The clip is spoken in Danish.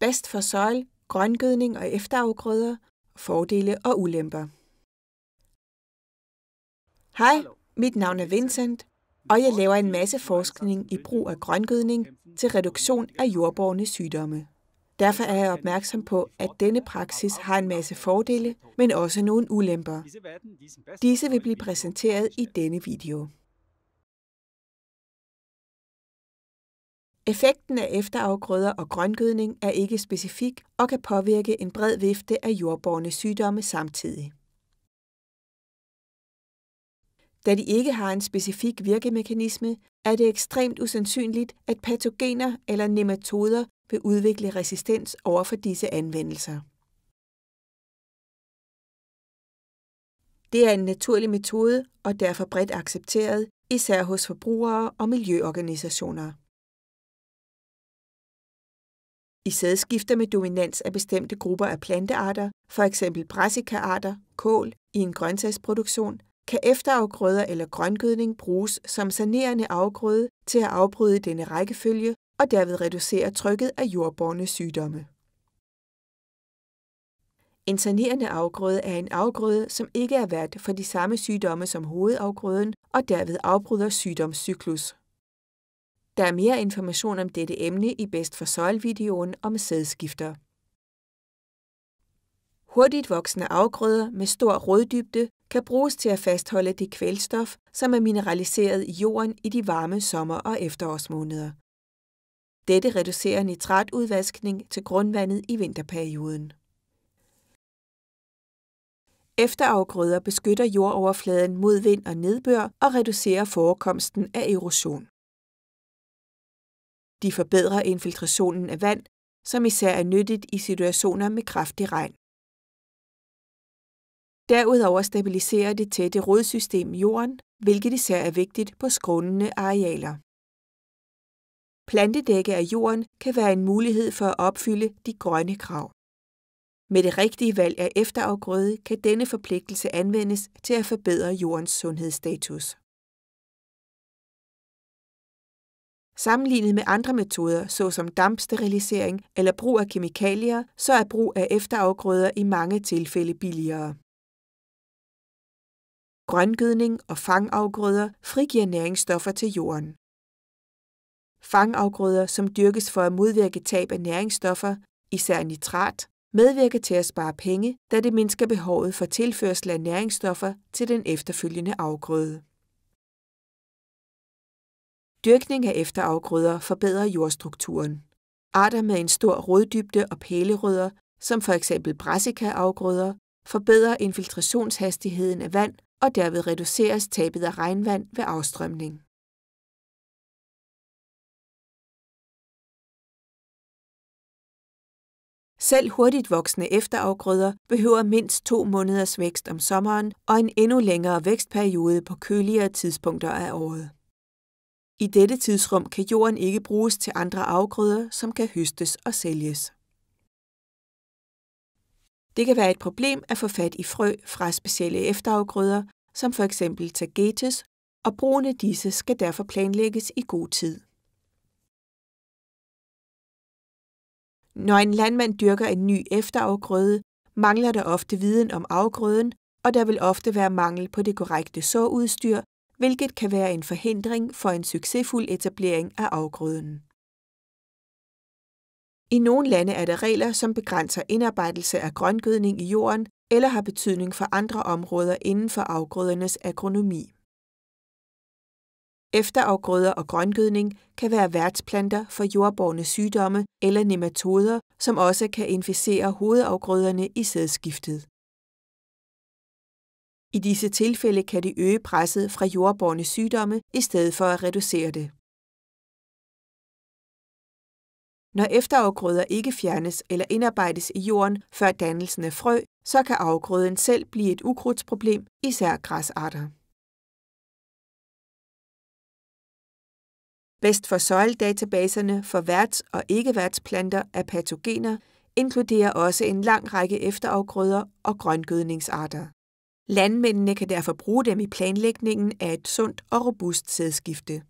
Bedst for søjl, grøngødning og efterafgrøder, fordele og ulemper. Hej, mit navn er Vincent, og jeg laver en masse forskning i brug af grøngødning til reduktion af jordborgende sygdomme. Derfor er jeg opmærksom på, at denne praksis har en masse fordele, men også nogle ulemper. Disse vil blive præsenteret i denne video. Effekten af efterafgrøder og grøngødning er ikke specifik og kan påvirke en bred vifte af jordborne sygdomme samtidig. Da de ikke har en specifik virkemekanisme, er det ekstremt usandsynligt, at patogener eller nematoder vil udvikle resistens over for disse anvendelser. Det er en naturlig metode og derfor bredt accepteret, især hos forbrugere og miljøorganisationer. I sædskifter med dominans af bestemte grupper af plantearter, f.eks. brassicaarter, kål, i en grøntsagsproduktion, kan efterafgrøder eller grøngødning bruges som sanerende afgrøde til at afbryde denne rækkefølge og derved reducere trykket af jordborne sygdomme. En sanerende afgrøde er en afgrøde, som ikke er vært for de samme sygdomme som hovedafgrøden og derved afbryder sygdomscyklus. Der er mere information om dette emne i Best for Soil-videoen om sædskifter. Hurtigt voksende afgrøder med stor roddybde kan bruges til at fastholde det kvælstof, som er mineraliseret i jorden i de varme sommer- og efterårsmåneder. Dette reducerer nitratudvaskning til grundvandet i vinterperioden. Efterafgrøder beskytter jordoverfladen mod vind og nedbør og reducerer forekomsten af erosion. De forbedrer infiltrationen af vand, som især er nyttigt i situationer med kraftig regn. Derudover stabiliserer det tætte rodsystem jorden, hvilket især er vigtigt på skrånende arealer. Plantedække af jorden kan være en mulighed for at opfylde de grønne krav. Med det rigtige valg af efterafgrøde kan denne forpligtelse anvendes til at forbedre jordens sundhedsstatus. Sammenlignet med andre metoder, såsom dampsterilisering eller brug af kemikalier, så er brug af efterafgrøder i mange tilfælde billigere. Grøngødning og fangafgrøder frigiver næringsstoffer til jorden. Fangafgrøder, som dyrkes for at modvirke tab af næringsstoffer, især nitrat, medvirker til at spare penge, da det mindsker behovet for tilførsel af næringsstoffer til den efterfølgende afgrøde. Dyrkning af efterafgrøder forbedrer jordstrukturen. Arter med en stor roddybde og pælerødder, som f.eks. brassikaafgrøder, forbedrer infiltrationshastigheden af vand og derved reduceres tabet af regnvand ved afstrømning. Selv hurtigt voksende efterafgrøder behøver mindst to måneders vækst om sommeren og en endnu længere vækstperiode på køligere tidspunkter af året. I dette tidsrum kan jorden ikke bruges til andre afgrøder, som kan høstes og sælges. Det kan være et problem at få fat i frø fra specielle efterafgrøder, som f.eks. tagetes, og brugende disse skal derfor planlægges i god tid. Når en landmand dyrker en ny efterafgrøde, mangler der ofte viden om afgrøden, og der vil ofte være mangel på det korrekte såudstyr hvilket kan være en forhindring for en succesfuld etablering af afgrøden. I nogle lande er der regler, som begrænser indarbejdelse af grøngødning i jorden eller har betydning for andre områder inden for afgrødernes agronomi. Efterafgrøder og grøngødning kan være værtsplanter for jordborgne sygdomme eller nematoder, som også kan inficere hovedafgrøderne i sædskiftet. I disse tilfælde kan de øge presset fra jordborne sygdomme i stedet for at reducere det. Når efterafgrøder ikke fjernes eller indarbejdes i jorden før dannelsen af frø, så kan afgrøden selv blive et ukrudtsproblem, især græsarter. Bedst for søjledatabaserne databaserne for værts- og ikke-værtsplanter af patogener inkluderer også en lang række efterafgrøder og grøngødningsarter. Landmændene kan derfor bruge dem i planlægningen af et sundt og robust sædskifte.